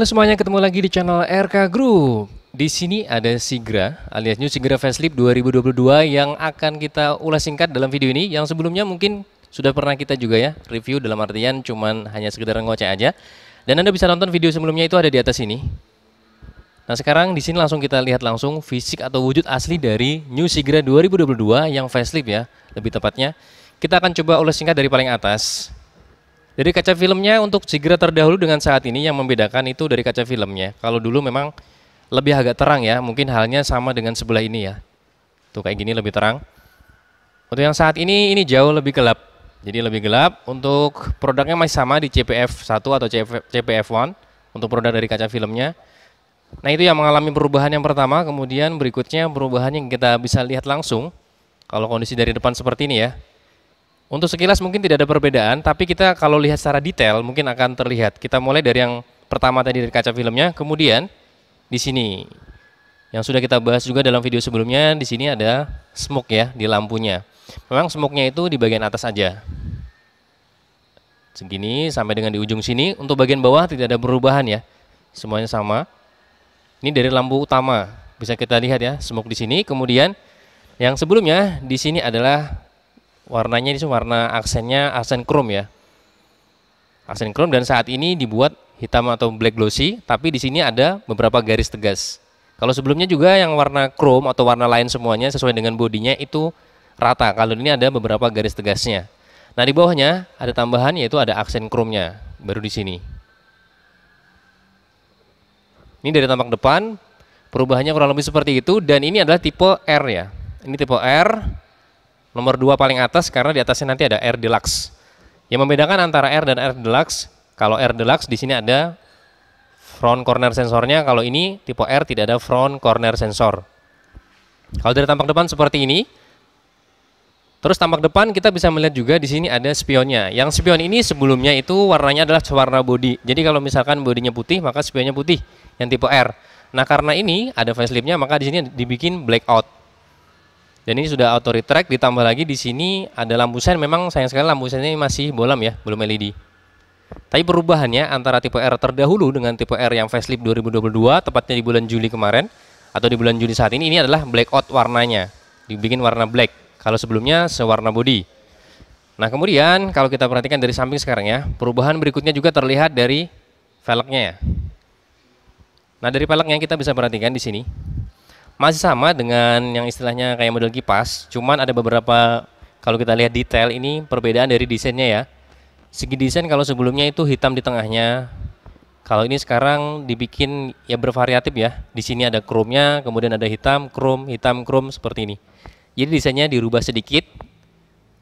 Halo semuanya, ketemu lagi di channel RK Group. Di sini ada Sigra alias New Sigra Facelift 2022 yang akan kita ulas singkat dalam video ini yang sebelumnya mungkin sudah pernah kita juga ya review dalam artian cuman hanya sekedar ngoceh aja. Dan Anda bisa nonton video sebelumnya itu ada di atas ini. Nah, sekarang di sini langsung kita lihat langsung fisik atau wujud asli dari New Sigra 2022 yang facelift ya, lebih tepatnya. Kita akan coba ulas singkat dari paling atas. Dari kaca filmnya untuk segera terdahulu dengan saat ini yang membedakan itu dari kaca filmnya. Kalau dulu memang lebih agak terang ya, mungkin halnya sama dengan sebelah ini ya. Tuh kayak gini lebih terang. Untuk yang saat ini, ini jauh lebih gelap. Jadi lebih gelap, untuk produknya masih sama di CPF1 atau CPF1, untuk produk dari kaca filmnya. Nah itu yang mengalami perubahan yang pertama, kemudian berikutnya perubahan yang kita bisa lihat langsung, kalau kondisi dari depan seperti ini ya, untuk sekilas mungkin tidak ada perbedaan, tapi kita kalau lihat secara detail mungkin akan terlihat. Kita mulai dari yang pertama tadi dari kaca filmnya, kemudian di sini yang sudah kita bahas juga dalam video sebelumnya, di sini ada smoke ya di lampunya. Memang smoke-nya itu di bagian atas aja. Segini sampai dengan di ujung sini, untuk bagian bawah tidak ada perubahan ya. Semuanya sama. Ini dari lampu utama. Bisa kita lihat ya, smoke di sini, kemudian yang sebelumnya di sini adalah warnanya ini warna aksennya aksen chrome ya aksen chrome dan saat ini dibuat hitam atau black glossy tapi di sini ada beberapa garis tegas kalau sebelumnya juga yang warna chrome atau warna lain semuanya sesuai dengan bodinya itu rata kalau ini ada beberapa garis tegasnya nah di bawahnya ada tambahan yaitu ada aksen chrome-nya baru di sini ini dari tampak depan perubahannya kurang lebih seperti itu dan ini adalah tipe R ya ini tipe R Nomor dua paling atas karena di atasnya nanti ada R Deluxe. Yang membedakan antara R dan R Deluxe, kalau R Deluxe di sini ada front corner sensornya, kalau ini tipe R tidak ada front corner sensor. Kalau dari tampak depan seperti ini, terus tampak depan kita bisa melihat juga di sini ada spionnya. Yang spion ini sebelumnya itu warnanya adalah warna body. Jadi kalau misalkan bodinya putih, maka spionnya putih yang tipe R. Nah karena ini ada faceliftnya, maka di sini dibikin blackout. Dan ini sudah auto retract ditambah lagi di sini ada lampu sen memang sayang sekali lampu sen ini masih bolam ya, belum LED. Tapi perubahannya antara tipe R terdahulu dengan tipe R yang facelift 2022 tepatnya di bulan Juli kemarin atau di bulan Juli saat ini ini adalah blackout warnanya. Dibikin warna black. Kalau sebelumnya sewarna body. Nah, kemudian kalau kita perhatikan dari samping sekarang ya, perubahan berikutnya juga terlihat dari velgnya ya. Nah, dari velgnya kita bisa perhatikan di sini masih sama dengan yang istilahnya kayak model kipas, cuman ada beberapa kalau kita lihat detail ini perbedaan dari desainnya ya. Segi desain kalau sebelumnya itu hitam di tengahnya. Kalau ini sekarang dibikin ya bervariatif ya. Di sini ada chrome-nya, kemudian ada hitam, chrome, hitam, chrome seperti ini. Jadi desainnya dirubah sedikit.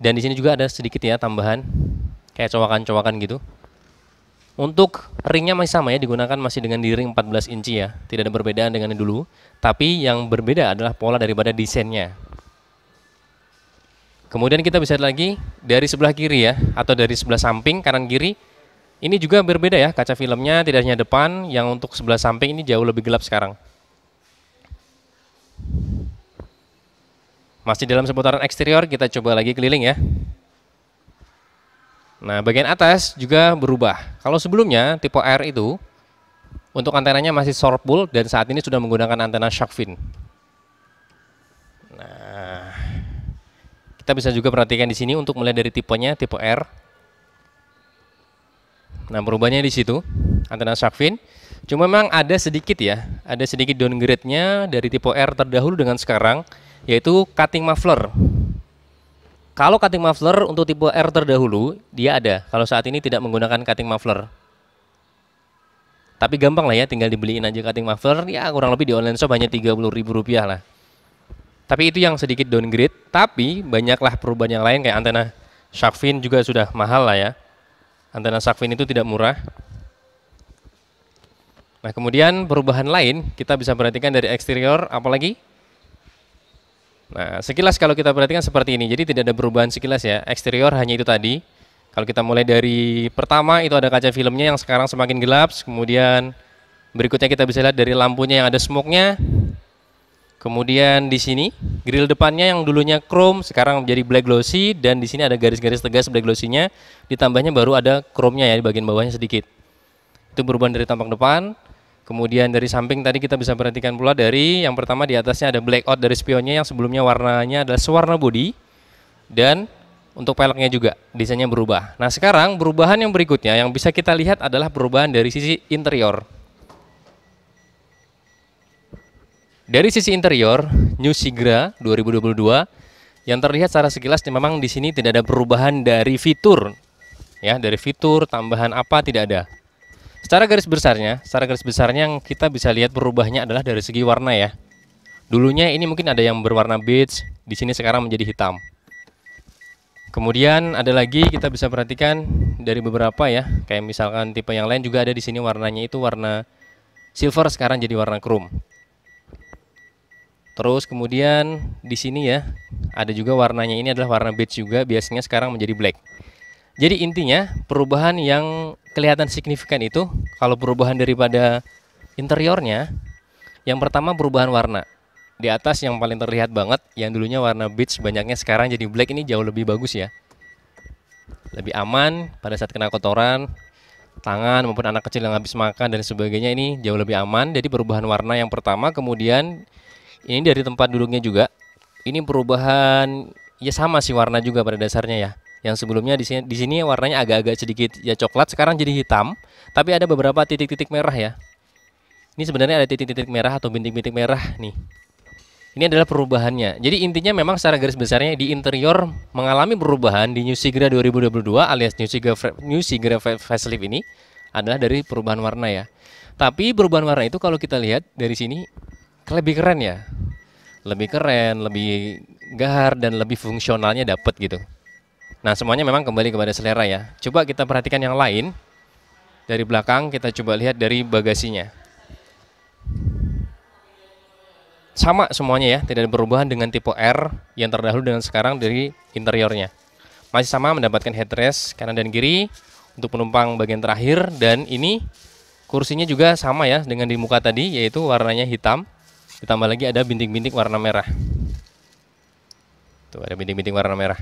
Dan di sini juga ada sedikit ya tambahan kayak cowakan-cowakan gitu. Untuk ringnya masih sama ya, digunakan masih dengan di ring 14 inci ya, tidak ada perbedaan dengan yang dulu. Tapi yang berbeda adalah pola daripada desainnya. Kemudian kita bisa lagi dari sebelah kiri ya, atau dari sebelah samping kanan kiri. Ini juga berbeda ya, kaca filmnya tidak hanya depan, yang untuk sebelah samping ini jauh lebih gelap sekarang. Masih dalam seputaran eksterior, kita coba lagi keliling ya. Nah, bagian atas juga berubah. Kalau sebelumnya tipe R itu untuk antenanya masih short pull dan saat ini sudah menggunakan antena shark fin. Nah, kita bisa juga perhatikan di sini untuk mulai dari tipenya tipe R. Nah, berubahnya di situ antena shark fin. Cuma memang ada sedikit ya, ada sedikit downgrade-nya dari tipe R terdahulu dengan sekarang yaitu cutting muffler. Kalau cutting muffler untuk tipe R terdahulu, dia ada. Kalau saat ini tidak menggunakan cutting muffler. Tapi gampang lah ya, tinggal dibeliin aja cutting muffler, ya kurang lebih di online shop hanya tiga puluh ribu rupiah lah. Tapi itu yang sedikit downgrade, tapi banyaklah perubahan yang lain kayak antena shark fin juga sudah mahal lah ya. Antena shark fin itu tidak murah. Nah kemudian perubahan lain kita bisa perhatikan dari eksterior, apalagi Nah, sekilas kalau kita perhatikan seperti ini. Jadi tidak ada perubahan sekilas ya. Eksterior hanya itu tadi. Kalau kita mulai dari pertama itu ada kaca filmnya yang sekarang semakin gelap, kemudian berikutnya kita bisa lihat dari lampunya yang ada smoke-nya. Kemudian di sini grill depannya yang dulunya chrome sekarang menjadi black glossy dan di sini ada garis-garis tegas black glossy-nya ditambahnya baru ada chrome-nya ya di bagian bawahnya sedikit. Itu perubahan dari tampak depan. Kemudian dari samping tadi kita bisa perhatikan pula dari yang pertama di atasnya ada blackout dari spionnya yang sebelumnya warnanya adalah sewarna body dan untuk peleknya juga desainnya berubah. Nah sekarang perubahan yang berikutnya yang bisa kita lihat adalah perubahan dari sisi interior. Dari sisi interior, New Sigra 2022 yang terlihat secara sekilas memang di sini tidak ada perubahan dari fitur ya dari fitur tambahan apa tidak ada Secara garis besarnya, secara garis besarnya yang kita bisa lihat berubahnya adalah dari segi warna ya. Dulunya ini mungkin ada yang berwarna beige, di sini sekarang menjadi hitam. Kemudian ada lagi kita bisa perhatikan dari beberapa ya, kayak misalkan tipe yang lain juga ada di sini warnanya itu warna silver sekarang jadi warna chrome. Terus kemudian di sini ya, ada juga warnanya ini adalah warna beige juga, biasanya sekarang menjadi black. Jadi intinya perubahan yang kelihatan signifikan itu kalau perubahan daripada interiornya yang pertama perubahan warna di atas yang paling terlihat banget yang dulunya warna beach banyaknya sekarang jadi black ini jauh lebih bagus ya lebih aman pada saat kena kotoran tangan maupun anak kecil yang habis makan dan sebagainya ini jauh lebih aman jadi perubahan warna yang pertama kemudian ini dari tempat duduknya juga ini perubahan ya sama sih warna juga pada dasarnya ya yang sebelumnya di sini di sini warnanya agak-agak sedikit ya coklat, sekarang jadi hitam, tapi ada beberapa titik-titik merah ya. Ini sebenarnya ada titik-titik merah atau bintik-bintik merah nih. Ini adalah perubahannya. Jadi intinya memang secara garis besarnya di interior mengalami perubahan di New Sigra 2022 alias New Sigra New Sigra facelift ini adalah dari perubahan warna ya. Tapi perubahan warna itu kalau kita lihat dari sini lebih keren ya. Lebih keren, lebih gahar dan lebih fungsionalnya dapat gitu. Nah, semuanya memang kembali kepada selera ya. Coba kita perhatikan yang lain. Dari belakang kita coba lihat dari bagasinya. Sama semuanya ya, tidak ada perubahan dengan tipe R yang terdahulu dengan sekarang dari interiornya. Masih sama mendapatkan headrest kanan dan kiri untuk penumpang bagian terakhir dan ini kursinya juga sama ya dengan di muka tadi yaitu warnanya hitam ditambah lagi ada bintik-bintik warna merah. Tuh ada bintik-bintik warna merah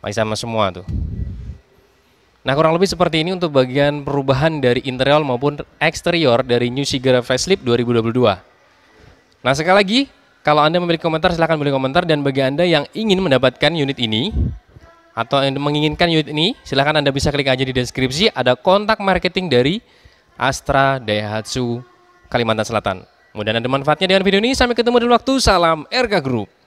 masih sama semua tuh. Nah kurang lebih seperti ini untuk bagian perubahan dari interior maupun eksterior dari New Sigara Facelift 2022. Nah sekali lagi, kalau Anda memiliki komentar silahkan beri komentar dan bagi Anda yang ingin mendapatkan unit ini atau yang menginginkan unit ini silahkan Anda bisa klik aja di deskripsi ada kontak marketing dari Astra Daihatsu Kalimantan Selatan. Mudah-mudahan ada manfaatnya dengan video ini. Sampai ketemu di waktu. Salam RK Group.